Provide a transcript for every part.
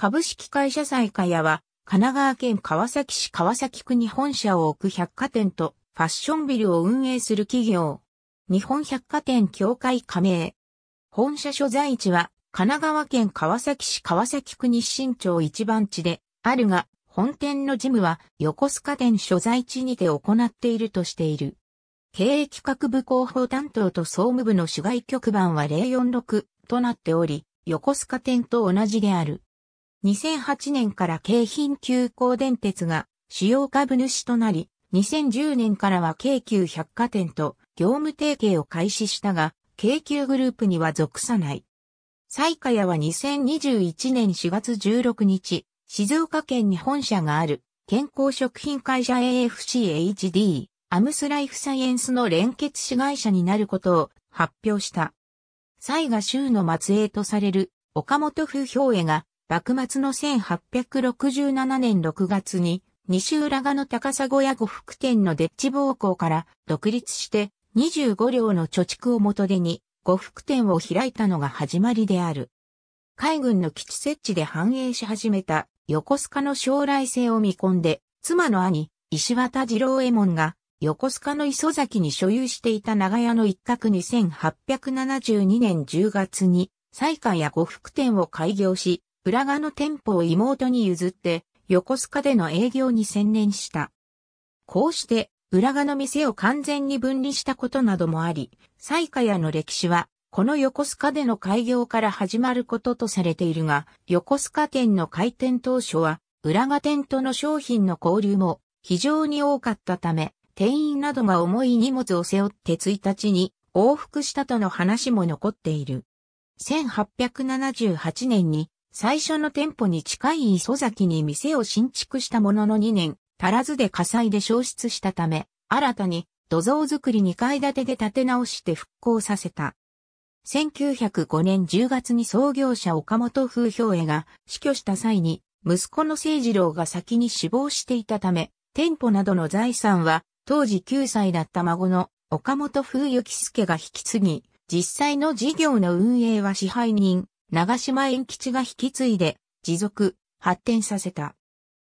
株式会社西加屋は、神奈川県川崎市川崎区に本社を置く百貨店とファッションビルを運営する企業。日本百貨店協会加盟。本社所在地は神奈川県川崎市川崎区西新町一番地であるが、本店の事務は横須賀店所在地にて行っているとしている。経営企画部広報担当と総務部の主外局番は046となっており、横須賀店と同じである。2008年から京浜急行電鉄が主要株主となり、2010年からは京急百貨店と業務提携を開始したが、京急グループには属さない。西下屋は2021年4月16日、静岡県に本社がある健康食品会社 AFCHD、アムスライフサイエンスの連結子会社になることを発表した。西賀州の末裔とされる岡本風評絵が幕末の1867年6月に、西浦賀の高砂屋呉服店のデッチ暴行から独立して25両の貯蓄を元手に呉服店を開いたのが始まりである。海軍の基地設置で繁栄し始めた横須賀の将来性を見込んで、妻の兄、石渡次郎右衛門が横須賀の磯崎に所有していた長屋の一角に1872年10月に、西海や呉服店を開業し、プラガの店舗を妹に譲って、横須賀での営業に専念した。こうして、浦賀の店を完全に分離したことなどもあり、西下屋の歴史は、この横須賀での開業から始まることとされているが、横須賀店の開店当初は、浦賀店との商品の交流も非常に多かったため、店員などが重い荷物を背負って1日に往復したとの話も残っている。1878年に最初の店舗に近い磯崎に店を新築したものの2年、足らずで火災で消失したため、新たに土蔵造り2階建てで建て直して復興させた。1905年10月に創業者岡本風氷絵が死去した際に、息子の聖二郎が先に死亡していたため、店舗などの財産は、当時9歳だった孫の岡本風幸助が引き継ぎ、実際の事業の運営は支配人、長島延吉が引き継いで、持続、発展させた。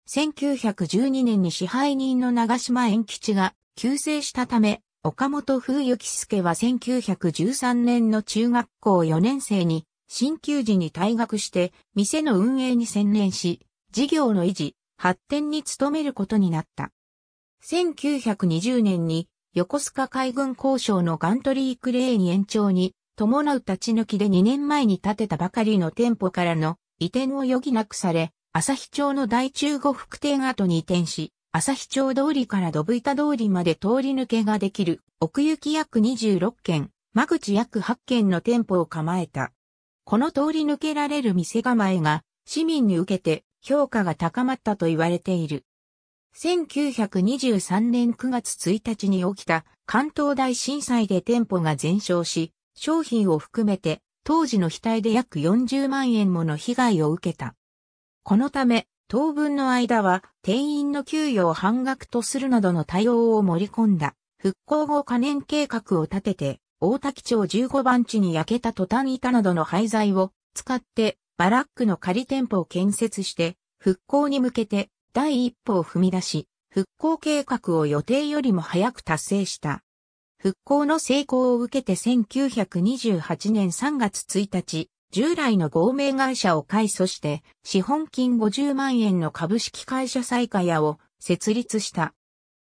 1912年に支配人の長島延吉が急成したため、岡本風幸助は1913年の中学校4年生に、新旧時に退学して、店の運営に専念し、事業の維持、発展に努めることになった。1920年に、横須賀海軍交渉のガントリークレーに延長に、伴う立ち抜きで2年前に建てたばかりの店舗からの移転を余儀なくされ、朝日町の大中五福店跡に移転し、朝日町通りからドブ板通りまで通り抜けができる奥行き約26軒、間口約8軒の店舗を構えた。この通り抜けられる店構えが市民に受けて評価が高まったと言われている。1923年9月1日に起きた関東大震災で店舗が全焼し、商品を含めて、当時の額で約40万円もの被害を受けた。このため、当分の間は、店員の給与を半額とするなどの対応を盛り込んだ、復興後可燃計画を立てて、大滝町15番地に焼けたトタン板などの廃材を使って、バラックの仮店舗を建設して、復興に向けて第一歩を踏み出し、復興計画を予定よりも早く達成した。復興の成功を受けて1928年3月1日、従来の合名会社を改組して、資本金50万円の株式会社サイカヤを設立した。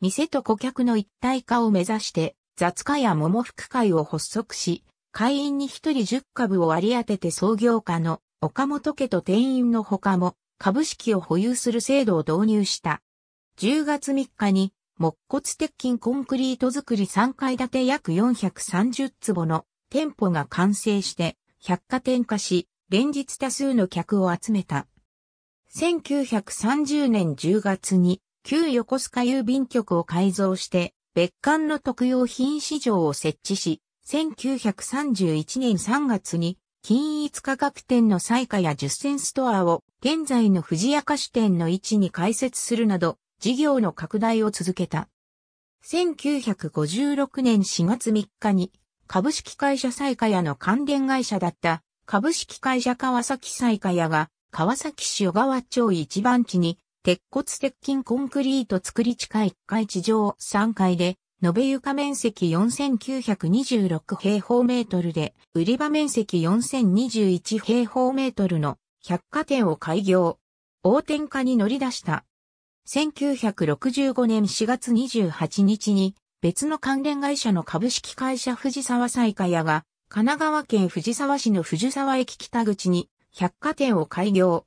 店と顧客の一体化を目指して、雑貨や桃福会を発足し、会員に一人10株を割り当てて創業家の岡本家と店員の他も株式を保有する制度を導入した。10月3日に木骨鉄筋コンクリート作り3階建て約430坪の店舗が完成して百貨店化し、連日多数の客を集めた。1930年10月に旧横須賀郵便局を改造して別館の特用品市場を設置し、1931年3月に均一価格店の最下や10銭ストアを現在の藤菓支店の位置に開設するなど事業の拡大を続けた。1956年4月3日に株式会社西下屋の関連会社だった株式会社川崎西下屋が川崎市小川町一番地に鉄骨鉄筋コンクリート作り地下1階地上3階で延べ床面積4926平方メートルで売り場面積4021平方メートルの百貨店を開業。大天下に乗り出した。1965年4月28日に別の関連会社の株式会社藤沢彩花屋が神奈川県藤沢市の藤沢駅北口に百貨店を開業。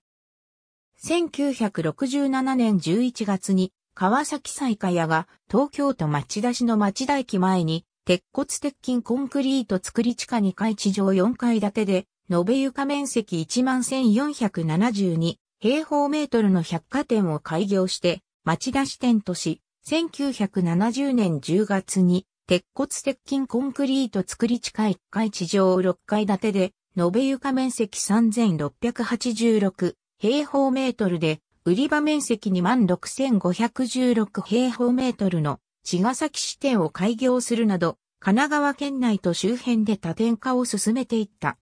1967年11月に川崎彩花屋が東京都町田市の町田駅前に鉄骨鉄筋コンクリート作り地下2階地上4階建てで、延べ床面積11,472平方メートルの百貨店を開業して町田支店とし、1970年10月に鉄骨鉄筋コンクリート作り地下1階地上6階建てで、延べ床面積3686平方メートルで、売り場面積26,516平方メートルの茅ヶ崎支店を開業するなど、神奈川県内と周辺で多点化を進めていった。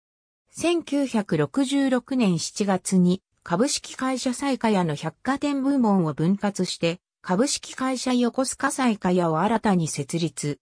1966年7月に株式会社西加屋の百貨店部門を分割して、株式会社横須賀西加屋を新たに設立。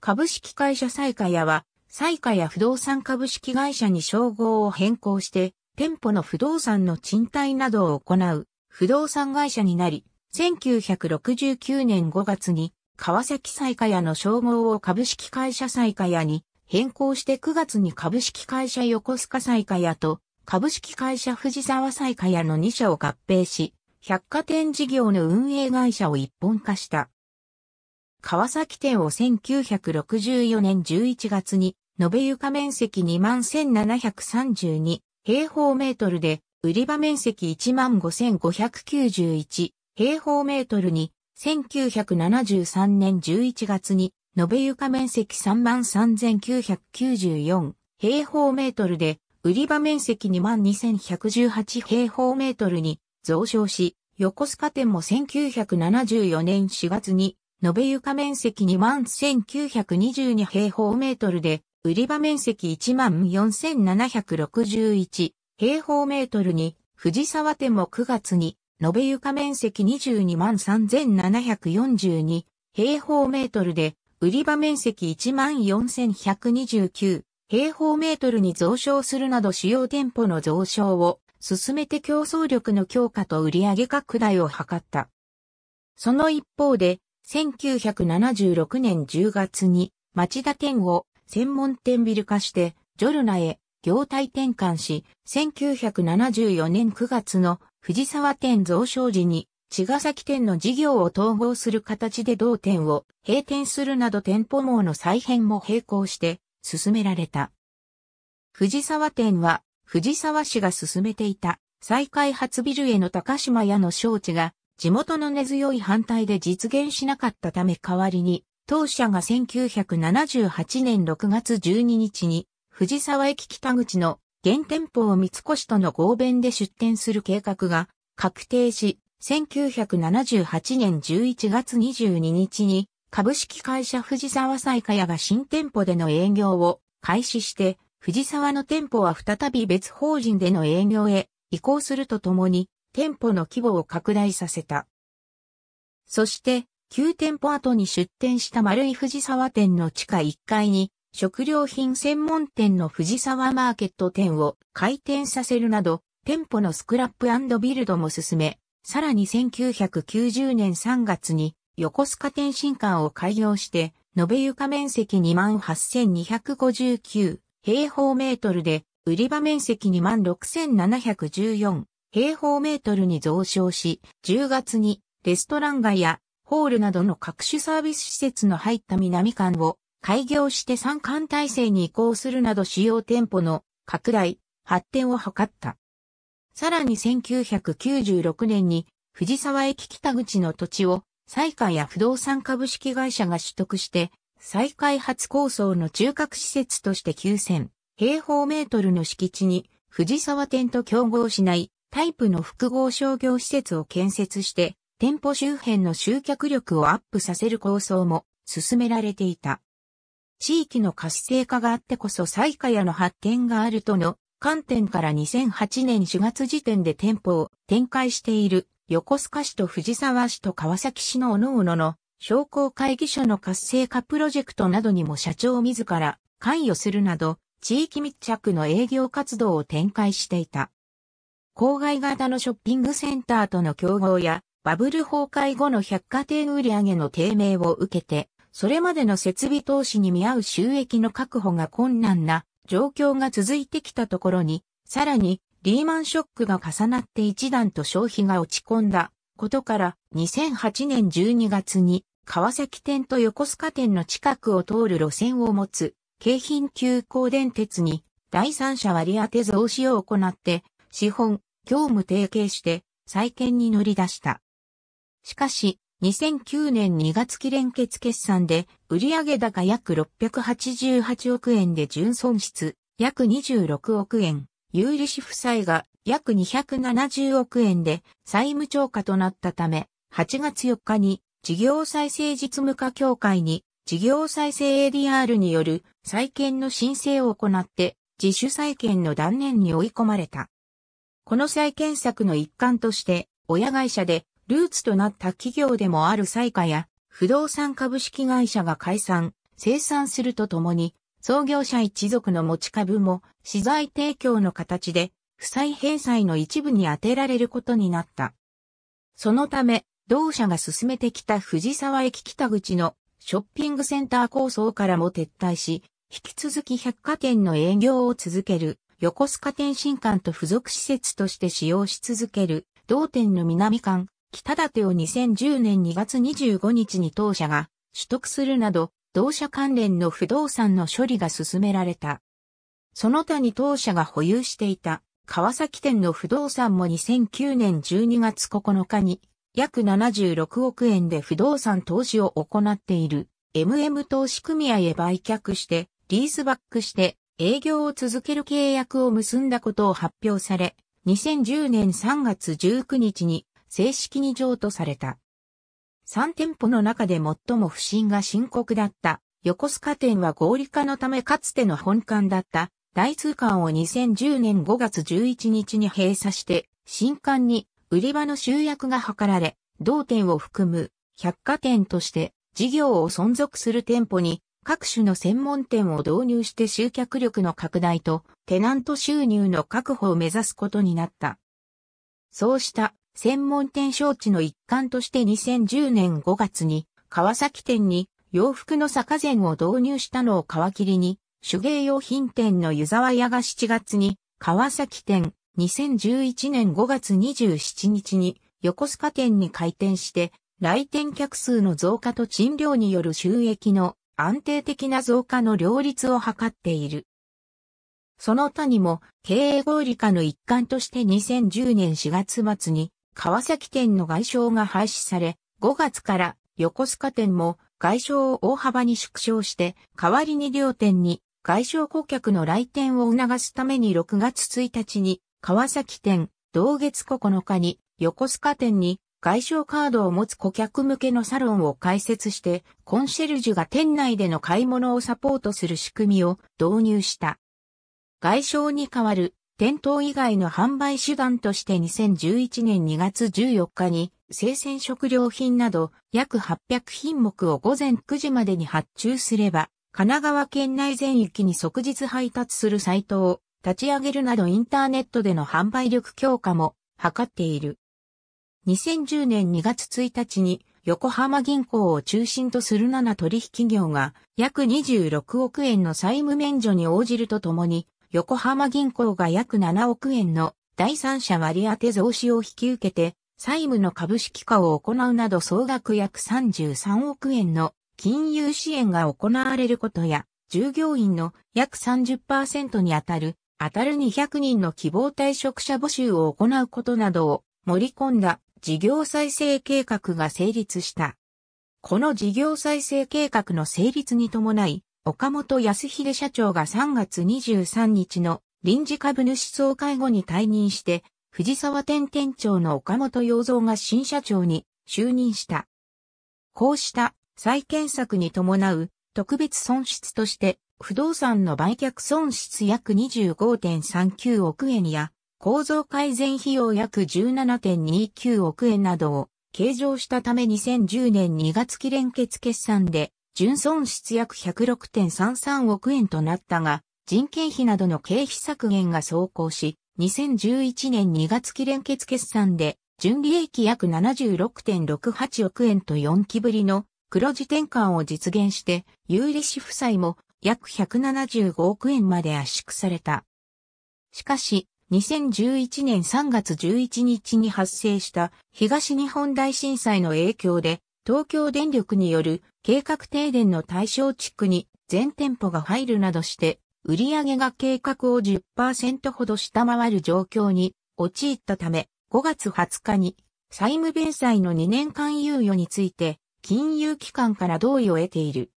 株式会社西加屋は、西加屋不動産株式会社に称号を変更して、店舗の不動産の賃貸などを行う不動産会社になり、1969年5月に川崎西加屋の称号を株式会社西加屋に変更して9月に株式会社横須賀西加屋と株式会社藤沢彩花屋の2社を合併し、百貨店事業の運営会社を一本化した。川崎店を1964年11月に、延べ床面積21,732平方メートルで、売り場面積15,591平方メートルに、1973年11月に、延べ床面積33,994平方メートルで、売り場面積22,118平方メートルに増床し、横須賀店も1974年4月に、延べ床面積21,922平方メートルで、売り場面積14,761平方メートルに、藤沢店も9月に、延べ床面積223,742平方メートルで、売り場面積14,129平方メートルに増床するなど主要店舗の増床を進めて競争力の強化と売上拡大を図った。その一方で、1976年10月に町田店を専門店ビル化してジョルナへ業態転換し、1974年9月の藤沢店増床時に茅ヶ崎店の事業を統合する形で同店を閉店するなど店舗網の再編も並行して進められた。藤沢店は、藤沢市が進めていた再開発ビルへの高島屋の招致が地元の根強い反対で実現しなかったため代わりに、当社が1978年6月12日に藤沢駅北口の現店舗を三越との合弁で出店する計画が確定し、1978年11月22日に株式会社藤沢彩香屋が新店舗での営業を開始して、藤沢の店舗は再び別法人での営業へ移行するとともに、店舗の規模を拡大させた。そして、9店舗後に出店した丸い藤沢店の地下1階に、食料品専門店の藤沢マーケット店を開店させるなど、店舗のスクラップビルドも進め、さらに1990年3月に横須賀天津館を開業して、延べ床面積28,259平方メートルで、売り場面積26,714平方メートルに増床し、10月にレストラン街やホールなどの各種サービス施設の入った南館を開業して三館体制に移行するなど主要店舗の拡大、発展を図った。さらに1996年に藤沢駅北口の土地を西海や不動産株式会社が取得して、再開発構想の中核施設として9000平方メートルの敷地に藤沢店と競合しないタイプの複合商業施設を建設して店舗周辺の集客力をアップさせる構想も進められていた。地域の活性化があってこそ西下屋の発展があるとの観点から2008年4月時点で店舗を展開している横須賀市と藤沢市と川崎市の各々の商工会議所の活性化プロジェクトなどにも社長自ら関与するなど、地域密着の営業活動を展開していた。郊外型のショッピングセンターとの競合や、バブル崩壊後の百貨店売上の低迷を受けて、それまでの設備投資に見合う収益の確保が困難な状況が続いてきたところに、さらにリーマンショックが重なって一段と消費が落ち込んだことから2008年12月に川崎店と横須賀店の近くを通る路線を持つ京浜急行電鉄に第三者割当増資を行って資本、業務提携して再建に乗り出した。しかし、2009年2月期連結決算で売上高約688億円で純損失約26億円。有利子負債が約270億円で債務超過となったため、8月4日に事業再生実務課協会に事業再生 ADR による再建の申請を行って自主再建の断念に追い込まれた。この再建策の一環として親会社でルーツとなった企業でもある債価や不動産株式会社が解散、生産するとともに創業者一族の持ち株も、資材提供の形で、負債返済の一部に充てられることになった。そのため、同社が進めてきた藤沢駅北口のショッピングセンター構想からも撤退し、引き続き百貨店の営業を続ける、横須賀天津館と付属施設として使用し続ける、同店の南館、北立を2010年2月25日に当社が取得するなど、同社関連の不動産の処理が進められた。その他に当社が保有していた川崎店の不動産も2009年12月9日に約76億円で不動産投資を行っている MM 投資組合へ売却してリースバックして営業を続ける契約を結んだことを発表され、2010年3月19日に正式に譲渡された。3店舗の中で最も不振が深刻だった横須賀店は合理化のためかつての本館だった大通館を2010年5月11日に閉鎖して新館に売り場の集約が図られ、同店を含む百貨店として事業を存続する店舗に各種の専門店を導入して集客力の拡大とテナント収入の確保を目指すことになった。そうした専門店招致の一環として2010年5月に川崎店に洋服の坂膳を導入したのを皮切りに手芸用品店の湯沢屋が7月に川崎店2011年5月27日に横須賀店に開店して来店客数の増加と賃料による収益の安定的な増加の両立を図っている。その他にも経営合理化の一環として2010年4月末に川崎店の外商が廃止され、5月から横須賀店も外商を大幅に縮小して、代わりに両店に外商顧客の来店を促すために6月1日に川崎店、同月9日に横須賀店に外商カードを持つ顧客向けのサロンを開設して、コンシェルジュが店内での買い物をサポートする仕組みを導入した。外商に代わる店頭以外の販売手段として2011年2月14日に生鮮食料品など約800品目を午前9時までに発注すれば、神奈川県内全域に即日配達するサイトを立ち上げるなどインターネットでの販売力強化も図っている。2010年2月1日に横浜銀行を中心とする7取引業が約26億円の債務免除に応じるとともに横浜銀行が約7億円の第三者割当増資を引き受けて、債務の株式化を行うなど総額約33億円の金融支援が行われることや、従業員の約30%に当たる、当たる200人の希望退職者募集を行うことなどを盛り込んだ事業再生計画が成立した。この事業再生計画の成立に伴い、岡本康秀社長が3月23日の臨時株主総会後に退任して、藤沢店店長の岡本洋三が新社長に就任した。こうした再建策に伴う特別損失として不動産の売却損失約25.39億円や構造改善費用約17.29億円などを計上したため2010年2月期連結決算で純損失約106.33億円となったが、人件費などの経費削減が走行し、2011年2月期連結決算で、純利益約76.68億円と4期ぶりの黒字転換を実現して、有利子負債も約175億円まで圧縮された。しかし、2011年3月11日に発生した東日本大震災の影響で東京電力による計画停電の対象地区に全店舗が入るなどして、売上が計画を10%ほど下回る状況に陥ったため、5月20日に債務弁済の2年間猶予について、金融機関から同意を得ている。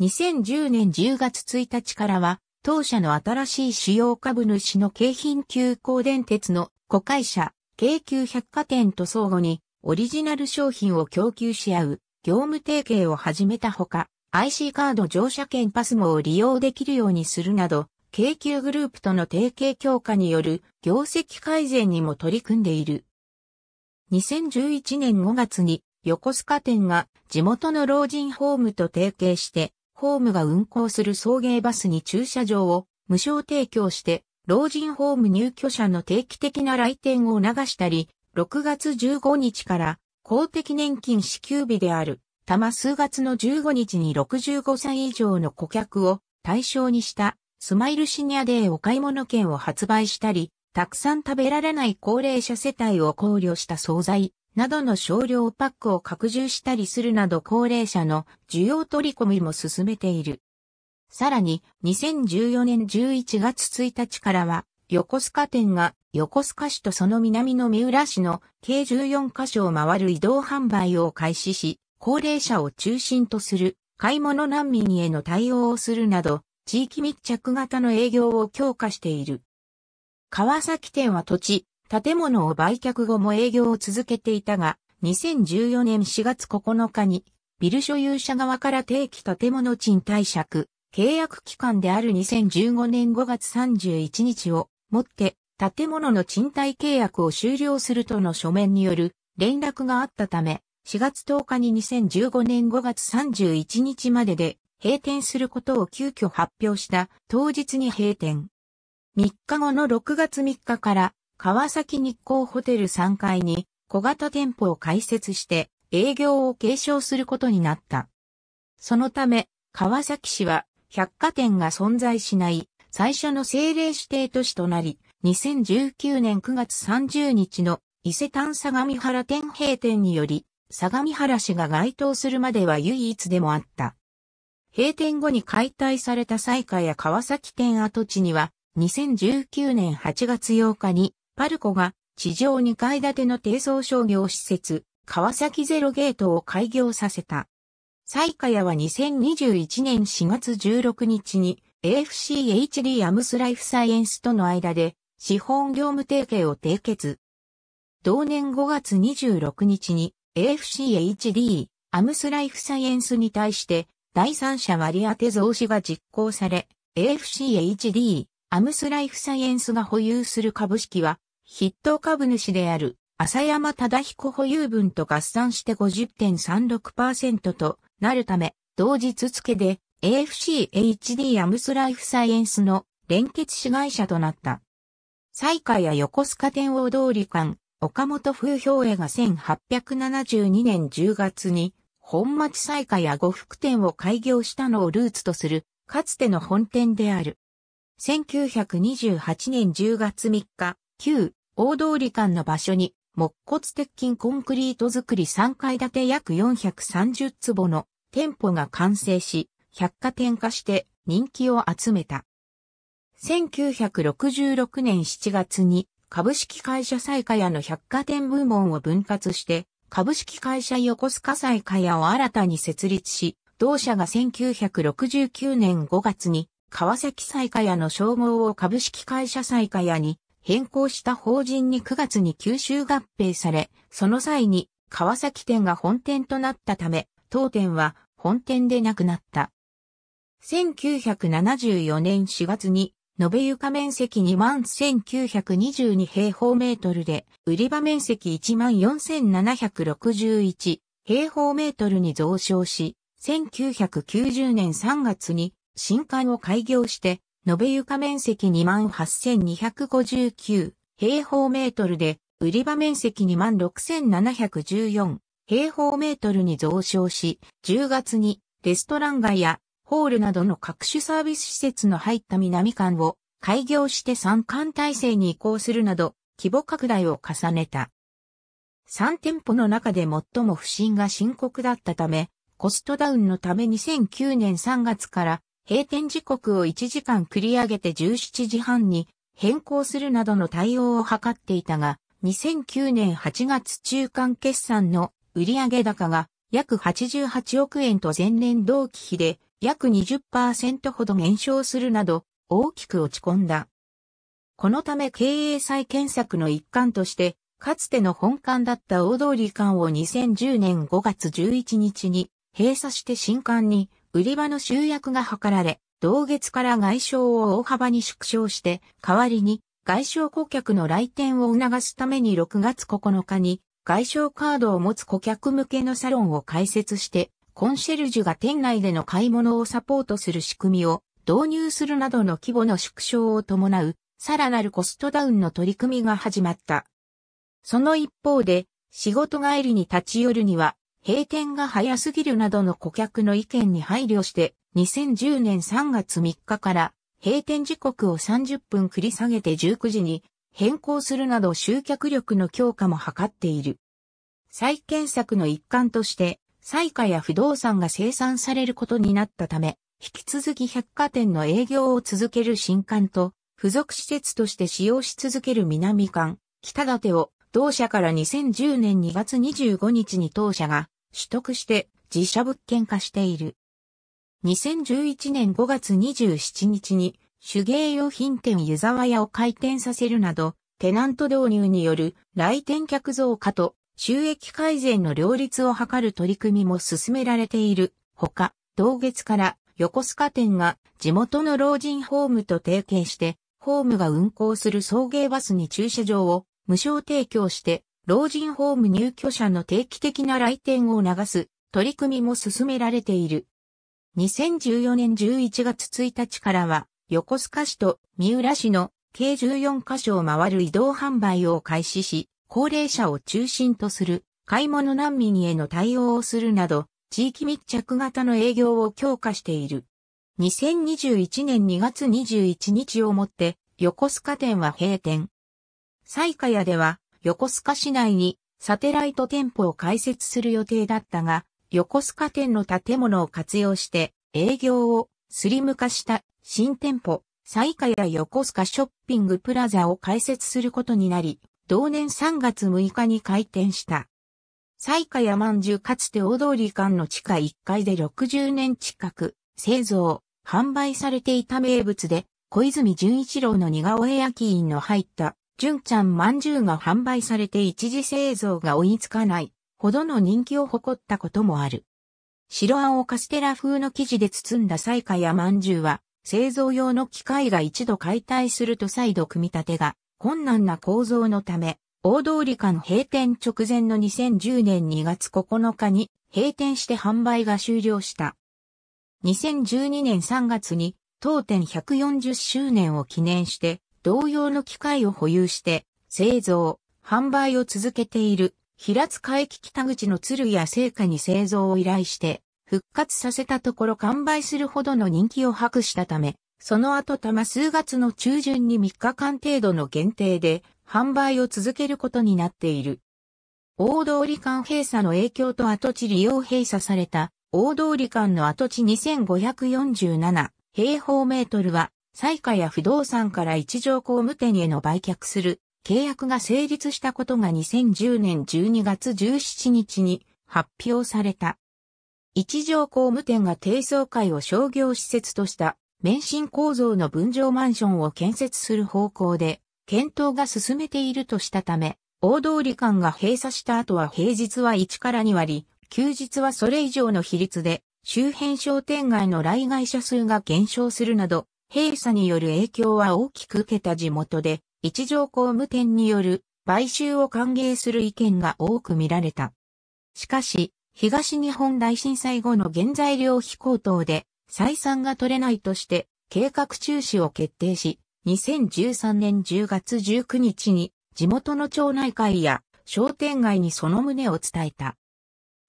2010年10月1日からは、当社の新しい主要株主の京浜急行電鉄の子会社、京急百貨店と相互にオリジナル商品を供給し合う業務提携を始めたほか、IC カード乗車券パスモを利用できるようにするなど、京急グループとの提携強化による業績改善にも取り組んでいる。2011年5月に横須賀店が地元の老人ホームと提携して、ホームが運行する送迎バスに駐車場を無償提供して、老人ホーム入居者の定期的な来店を促したり、6月15日から公的年金支給日である、たま数月の15日に65歳以上の顧客を対象にしたスマイルシニアデーお買い物券を発売したり、たくさん食べられない高齢者世帯を考慮した惣菜などの少量パックを拡充したりするなど高齢者の需要取り込みも進めている。さらに、2014年11月1日からは、横須賀店が横須賀市とその南の三浦市の計14カ所を回る移動販売を開始し、高齢者を中心とする買い物難民への対応をするなど、地域密着型の営業を強化している。川崎店は土地、建物を売却後も営業を続けていたが、2014年4月9日に、ビル所有者側から定期建物賃貸借、契約期間である2015年5月31日をもって、建物の賃貸契約を終了するとの書面による連絡があったため、4月10日に2015年5月31日までで閉店することを急遽発表した当日に閉店。3日後の6月3日から川崎日光ホテル3階に小型店舗を開設して営業を継承することになった。そのため川崎市は百貨店が存在しない最初の政令指定都市となり、2019年9月30日の伊勢丹相模原店閉店により、相模原市が該当するまでは唯一でもあった。閉店後に解体された西海や川崎店跡地には、2019年8月8日に、パルコが地上2階建ての低層商業施設、川崎ゼロゲートを開業させた。西下屋は2021年4月16日に、AFCHD アムスライフサイエンスとの間で資本業務提携を締結。同年5月26日に AFCHD アムスライフサイエンスに対して第三者割当増資が実行され AFCHD アムスライフサイエンスが保有する株式は筆頭株主である浅山忠彦保有分と合算して50.36%となるため同日付で AFCHD アムスライフサイエンスの連結子会社となった。西海や横須賀天王通り間、岡本風評絵が1872年10月に、本町西海や呉服店を開業したのをルーツとする、かつての本店である。1928年10月3日、旧大通り間の場所に、木骨鉄筋コンクリート作り3階建て約430坪の店舗が完成し、百貨店化して人気を集めた。1966年7月に株式会社西貨屋の百貨店部門を分割して、株式会社横須賀西貨屋を新たに設立し、同社が1969年5月に川崎西貨屋の称号を株式会社西貨屋に変更した法人に9月に吸収合併され、その際に川崎店が本店となったため、当店は本店でなくなった。1974年4月に、延べ床面積2万1922平方メートルで、売り場面積1万4761平方メートルに増床し、1990年3月に新館を開業して、延べ床面積2万8259平方メートルで、売り場面積2万6714平方メートルに増床し、10月にレストラン街やホールなどの各種サービス施設の入った南館を開業して3館体制に移行するなど、規模拡大を重ねた。3店舗の中で最も不振が深刻だったため、コストダウンのため2009年3月から閉店時刻を1時間繰り上げて17時半に変更するなどの対応を図っていたが、2009年8月中間決算の売上高が約88億円と前年同期比で約20%ほど減少するなど大きく落ち込んだ。このため経営再建策の一環として、かつての本館だった大通り館を2010年5月11日に閉鎖して新館に売り場の集約が図られ、同月から外商を大幅に縮小して、代わりに外商顧客の来店を促すために6月9日に外商カードを持つ顧客向けのサロンを開設して、コンシェルジュが店内での買い物をサポートする仕組みを導入するなどの規模の縮小を伴う、さらなるコストダウンの取り組みが始まった。その一方で、仕事帰りに立ち寄るには、閉店が早すぎるなどの顧客の意見に配慮して、2010年3月3日から閉店時刻を30分繰り下げて19時に変更するなど集客力の強化も図っている。再検索の一環として、彩貨や不動産が生産されることになったため、引き続き百貨店の営業を続ける新館と、付属施設として使用し続ける南館、北館を、同社から2010年2月25日に当社が取得して自社物件化している。2011年5月27日に手芸用品店湯沢屋を開店させるなど、テナント導入による来店客増加と収益改善の両立を図る取り組みも進められている。ほか、同月から横須賀店が地元の老人ホームと提携して、ホームが運行する送迎バスに駐車場を無償提供して、老人ホーム入居者の定期的な来店を促す取り組みも進められている。2014年11月1日からは、横須賀市と三浦市の計14カ所を回る移動販売を開始し、高齢者を中心とする買い物難民への対応をするなど、地域密着型の営業を強化している。2021年2月21日をもって、横須賀店は閉店。西下屋では、横須賀市内にサテライト店舗を開設する予定だったが、横須賀店の建物を活用して営業をスリム化した新店舗、西下屋横須賀ショッピングプラザを開設することになり、同年3月6日に開店した。西下やまんじゅうかつて大通り間の地下1階で60年近く製造、販売されていた名物で、小泉純一郎の似顔絵焼き印の入った純ちゃんまんじゅうが販売されて一時製造が追いつかないほどの人気を誇ったこともある。白あんをカステラ風の生地で包んだ西下やまんじゅうは製造用の機械が一度解体すると再度組み立てが困難な構造のため、大通り間閉店直前の2010年2月9日に閉店して販売が終了した。2012年3月に当店140周年を記念して同様の機械を保有して製造、販売を続けている平塚駅北口の鶴や聖火に製造を依頼して復活させたところ完売するほどの人気を博したためその後たま数月の中旬に3日間程度の限定で販売を続けることになっている。大通り間閉鎖の影響と跡地利用閉鎖された大通り間の跡地2547平方メートルは災火や不動産から一条工務店への売却する契約が成立したことが2010年12月17日に発表された。一条工務店が低層階を商業施設とした免震構造の分譲マンションを建設する方向で検討が進めているとしたため、大通り間が閉鎖した後は平日は1から2割、休日はそれ以上の比率で周辺商店街の来街者数が減少するなど、閉鎖による影響は大きく受けた地元で、一条工務店による買収を歓迎する意見が多く見られた。しかし、東日本大震災後の原材料費高騰で、採算が取れないとして、計画中止を決定し、2013年10月19日に地元の町内会や商店街にその旨を伝えた。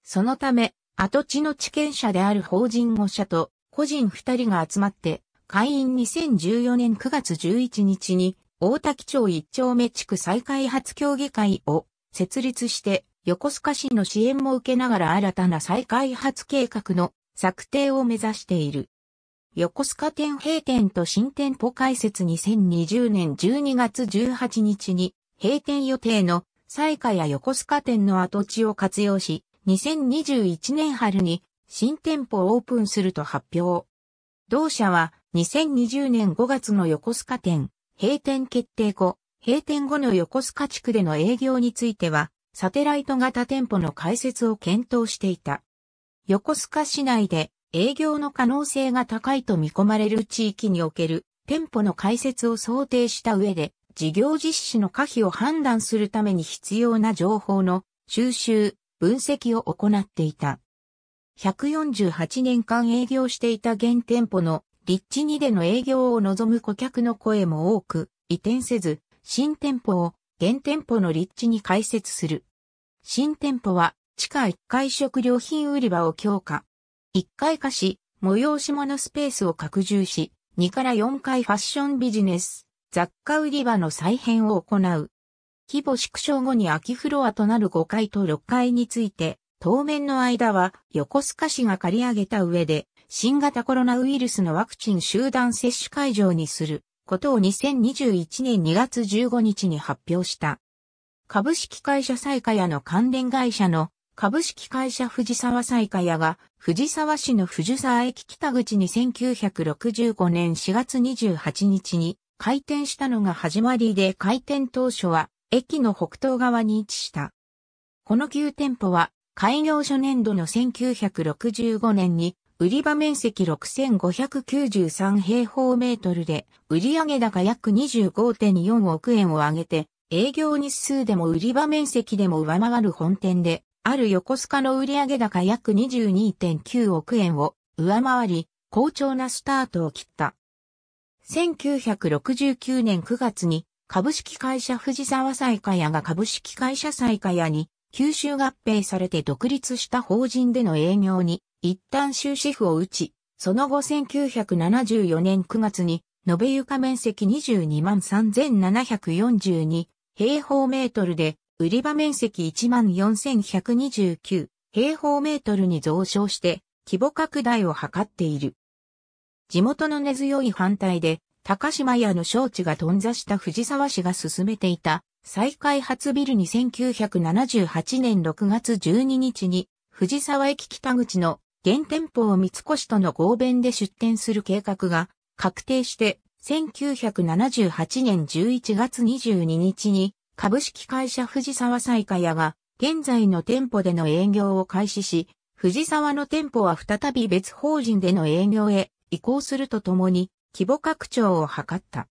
そのため、跡地の地権者である法人5社と個人2人が集まって、会員2014年9月11日に大滝町一丁目地区再開発協議会を設立して横須賀市の支援も受けながら新たな再開発計画の策定を目指している。横須賀店閉店と新店舗開設2020年12月18日に閉店予定の西下や横須賀店の跡地を活用し、2021年春に新店舗をオープンすると発表。同社は2020年5月の横須賀店閉店決定後、閉店後の横須賀地区での営業については、サテライト型店舗の開設を検討していた。横須賀市内で営業の可能性が高いと見込まれる地域における店舗の開設を想定した上で、事業実施の可否を判断するために必要な情報の収集、分析を行っていた。148年間営業していた現店舗の立地にでの営業を望む顧客の声も多く、移転せず、新店舗を現店舗の立地に開設する。新店舗は地下1階食料品売り場を強化。1階化し、催し物スペースを拡充し、2から4階ファッションビジネス、雑貨売り場の再編を行う。規模縮小後に空きフロアとなる5階と6階について、当面の間は横須賀市が借り上げた上で、新型コロナウイルスのワクチン集団接種会場にすることを2021年2月15日に発表した。株式会社サイカヤの関連会社の株式会社藤沢彩花屋が、藤沢市の藤沢駅北口に1965年4月28日に開店したのが始まりで開店当初は駅の北東側に位置した。この9店舗は開業初年度の1965年に売り場面積6593平方メートルで売上高約25.4億円を上げて営業日数でも売り場面積でも上回る本店である横須賀の売上高約22.9億円を上回り、好調なスタートを切った。1969年9月に株式会社藤沢彩花屋が株式会社彩花屋に吸収合併されて独立した法人での営業に一旦終止符を打ち、その後1974年9月に延べ床面積22万3742平方メートルで売り場面積14,129平方メートルに増床して規模拡大を図っている。地元の根強い反対で、高島屋の招致が頓挫した藤沢市が進めていた再開発ビルに1978年6月12日に藤沢駅北口の現店舗を三越との合弁で出店する計画が確定して1978年11月22日に株式会社藤沢彩花屋が、現在の店舗での営業を開始し、藤沢の店舗は再び別法人での営業へ移行するとともに、規模拡張を図った。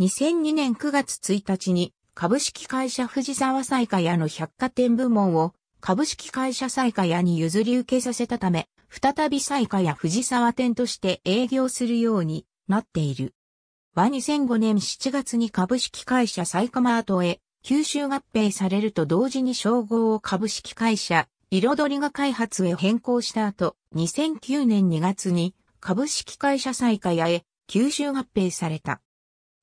2002年9月1日に、株式会社藤沢彩花屋の百貨店部門を、株式会社彩花屋に譲り受けさせたため、再び彩花屋藤沢店として営業するようになっている。は2005年7月に株式会社サイカマートへ吸収合併されると同時に称号を株式会社、彩りが開発へ変更した後、2009年2月に株式会社再開へ吸収合併された。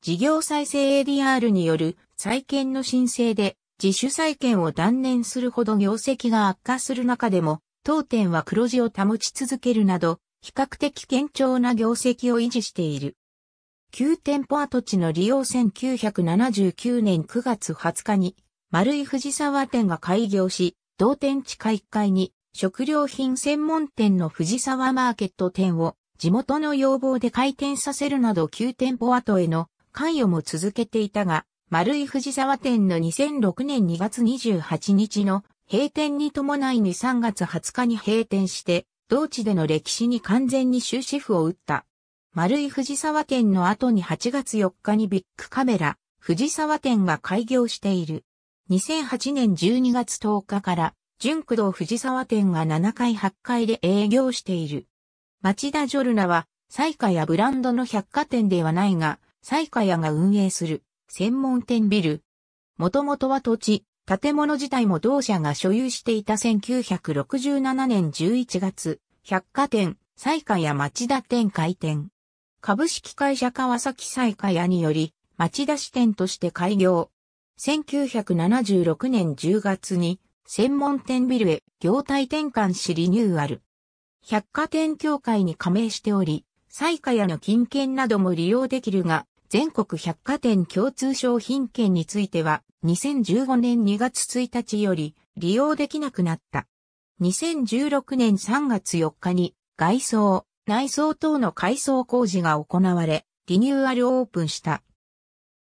事業再生 ADR による再建の申請で自主再建を断念するほど業績が悪化する中でも、当店は黒字を保ち続けるなど、比較的堅調な業績を維持している。旧店舗跡地の利用1979年9月20日に、丸井藤沢店が開業し、同店地下1階に食料品専門店の藤沢マーケット店を地元の要望で開店させるなど旧店舗跡への関与も続けていたが、丸井藤沢店の2006年2月28日の閉店に伴いに3月20日に閉店して、同地での歴史に完全に終止符を打った。丸井藤沢店の後に8月4日にビッグカメラ、藤沢店が開業している。2008年12月10日から、純駆動藤沢店が7階8階で営業している。町田ジョルナは、彩華やブランドの百貨店ではないが、彩華屋が運営する、専門店ビル。もともとは土地、建物自体も同社が所有していた1967年11月、百貨店、彩華屋町田店開店。株式会社川崎彩開屋により、町田支店として開業。1976年10月に、専門店ビルへ業態転換しリニューアル。百貨店協会に加盟しており、彩開屋の金券なども利用できるが、全国百貨店共通商品券については、2015年2月1日より利用できなくなった。2016年3月4日に外装、内装等の改装工事が行われ、リニューアルオープンした。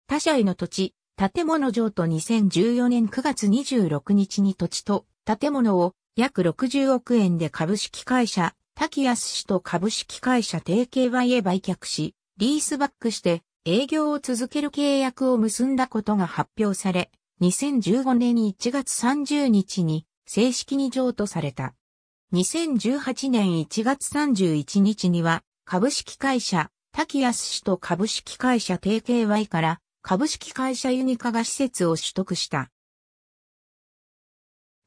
他社への土地、建物上と2014年9月26日に土地と建物を約60億円で株式会社、滝安氏と株式会社提携場へ売却し、リースバックして営業を続ける契約を結んだことが発表され、2015年1月30日に正式に譲渡された。2018年1月31日には、株式会社、滝安氏と株式会社 TKY から、株式会社ユニカが施設を取得した。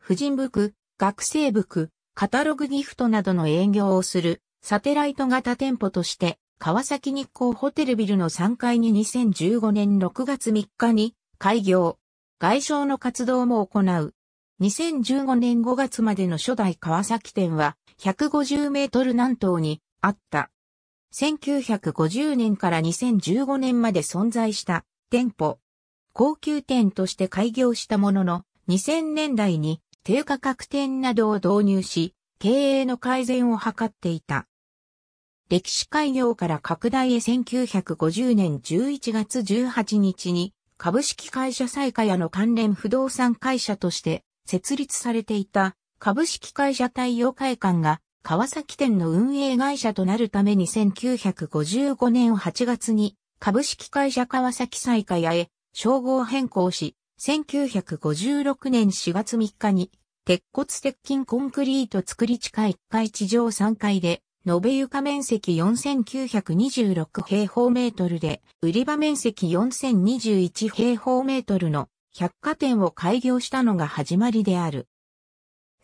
婦人服、学生服、カタログギフトなどの営業をするサテライト型店舗として、川崎日光ホテルビルの3階に2015年6月3日に開業、外商の活動も行う2015年5月までの初代川崎店は150メートル南東にあった。1950年から2015年まで存在した店舗。高級店として開業したものの2000年代に低価格店などを導入し経営の改善を図っていた。歴史開業から拡大へ1950年11月18日に株式会社イカヤの関連不動産会社として設立されていた株式会社太陽会館が川崎店の運営会社となるために1955年8月に株式会社川崎再開へ称号変更し、1956年4月3日に鉄骨鉄筋コンクリート作り地下1階地上3階で、延べ床面積4926平方メートルで、売り場面積4021平方メートルの百貨店を開業したのが始まりである。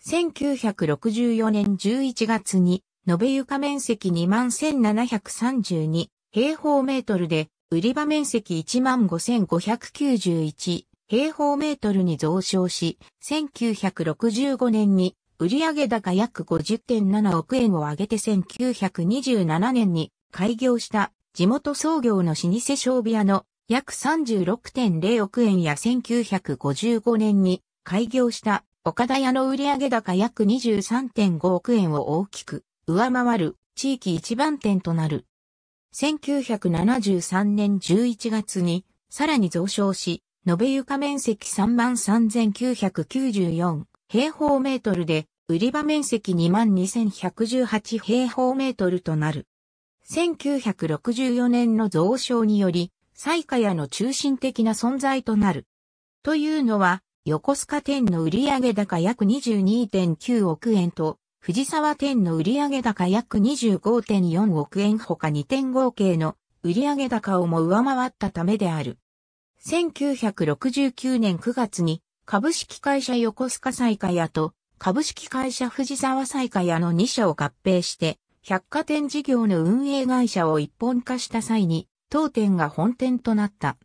1964年11月に、延べ床面積21,732平方メートルで、売り場面積15,591平方メートルに増床し、1965年に売上高約50.7億円を上げて1927年に開業した地元創業の老舗商部屋の約36.0億円や1955年に開業した岡田屋の売上高約23.5億円を大きく上回る地域一番店となる。1973年11月にさらに増床し、延べ床面積33,994平方メートルで売り場面積22,118平方メートルとなる。1964年の増床により、西下屋の中心的な存在となる。というのは、横須賀店の売上高約22.9億円と、藤沢店の売上高約25.4億円他2点合計の売上高をも上回ったためである。1969年9月に株式会社横須賀西下屋と株式会社藤沢西下屋の2社を合併して百貨店事業の運営会社を一本化した際に当店が本店となった。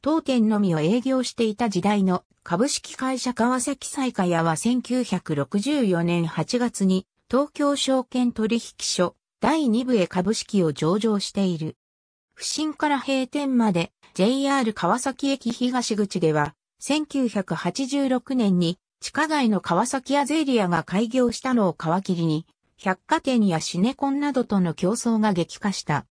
当店のみを営業していた時代の株式会社川崎彩華屋は1964年8月に東京証券取引所第2部へ株式を上場している。不審から閉店まで JR 川崎駅東口では1986年に地下街の川崎アゼリアが開業したのを皮切りに百貨店やシネコンなどとの競争が激化した。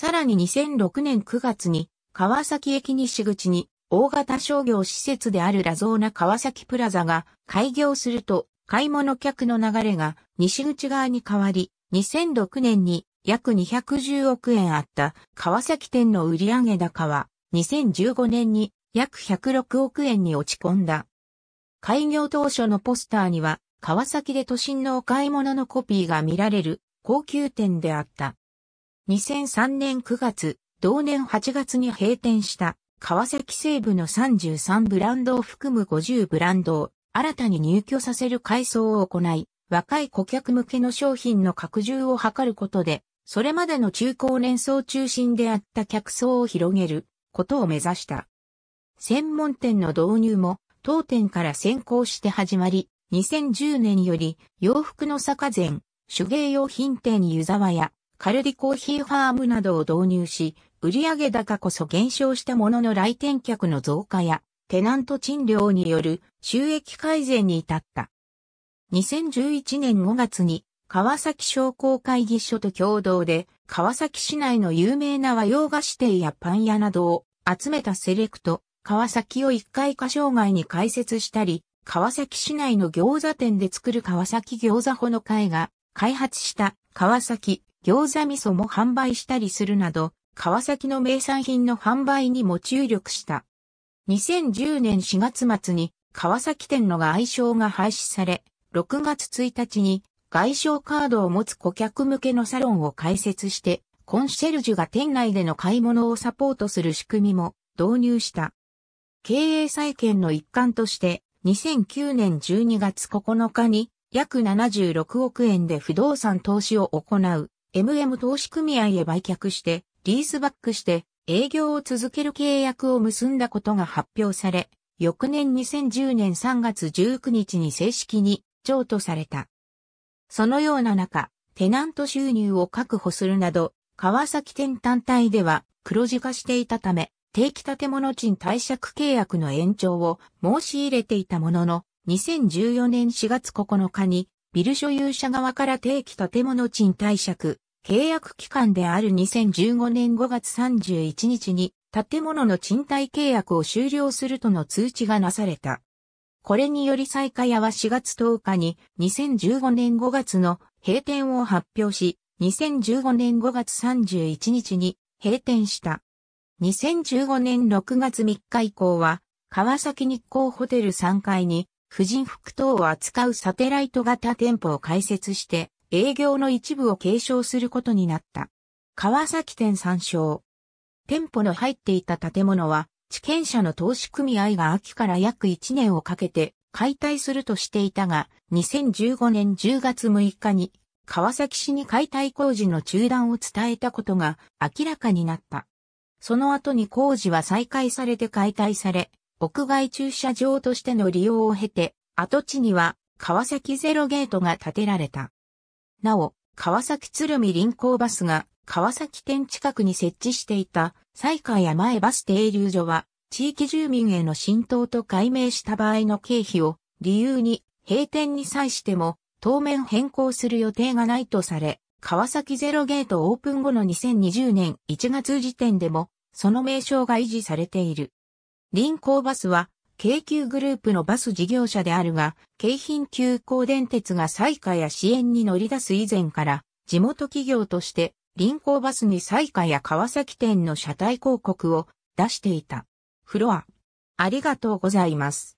さらに2006年9月に、川崎駅西口に、大型商業施設であるラゾーナ川崎プラザが開業すると、買い物客の流れが西口側に変わり、2006年に約210億円あった川崎店の売上高は、2015年に約106億円に落ち込んだ。開業当初のポスターには、川崎で都心のお買い物のコピーが見られる高級店であった。2003年9月、同年8月に閉店した川崎西部の33ブランドを含む50ブランドを新たに入居させる改装を行い、若い顧客向けの商品の拡充を図ることで、それまでの中高年層中心であった客層を広げることを目指した。専門店の導入も当店から先行して始まり、2010年より洋服の坂前、手芸用品店湯沢屋、カルディコーヒーファームなどを導入し、売上高こそ減少したものの来店客の増加や、テナント賃料による収益改善に至った。2011年5月に、川崎商工会議所と共同で、川崎市内の有名な和洋菓子店やパン屋などを集めたセレクト、川崎を一回化障害に開設したり、川崎市内の餃子店で作る川崎餃子ほの会が開発した川崎餃子味噌も販売したりするなど、川崎の名産品の販売にも注力した。2010年4月末に川崎店のが愛称が廃止され、6月1日に外商カードを持つ顧客向けのサロンを開設して、コンシェルジュが店内での買い物をサポートする仕組みも導入した。経営再建の一環として、2009年12月9日に約76億円で不動産投資を行う MM 投資組合へ売却して、リースバックして、営業を続ける契約を結んだことが発表され、翌年2010年3月19日に正式に譲渡された。そのような中、テナント収入を確保するなど、川崎店単体では黒字化していたため、定期建物賃貸借契約の延長を申し入れていたものの、2014年4月9日にビル所有者側から定期建物賃貸借、契約期間である2015年5月31日に建物の賃貸契約を終了するとの通知がなされた。これにより再開屋は4月10日に2015年5月の閉店を発表し、2015年5月31日に閉店した。2015年6月3日以降は、川崎日光ホテル3階に婦人服等を扱うサテライト型店舗を開設して、営業の一部を継承することになった。川崎店参照。店舗の入っていた建物は、地権者の投資組合が秋から約1年をかけて解体するとしていたが、2015年10月6日に、川崎市に解体工事の中断を伝えたことが明らかになった。その後に工事は再開されて解体され、屋外駐車場としての利用を経て、跡地には川崎ゼロゲートが建てられた。なお、川崎鶴見臨港バスが川崎店近くに設置していた西海や前バス停留所は地域住民への浸透と解明した場合の経費を理由に閉店に際しても当面変更する予定がないとされ、川崎ゼロゲートオープン後の2020年1月時点でもその名称が維持されている。臨港バスは、京急グループのバス事業者であるが、京浜急行電鉄が採火や支援に乗り出す以前から、地元企業として、臨港バスに採火や川崎店の車体広告を出していた。フロア。ありがとうございます。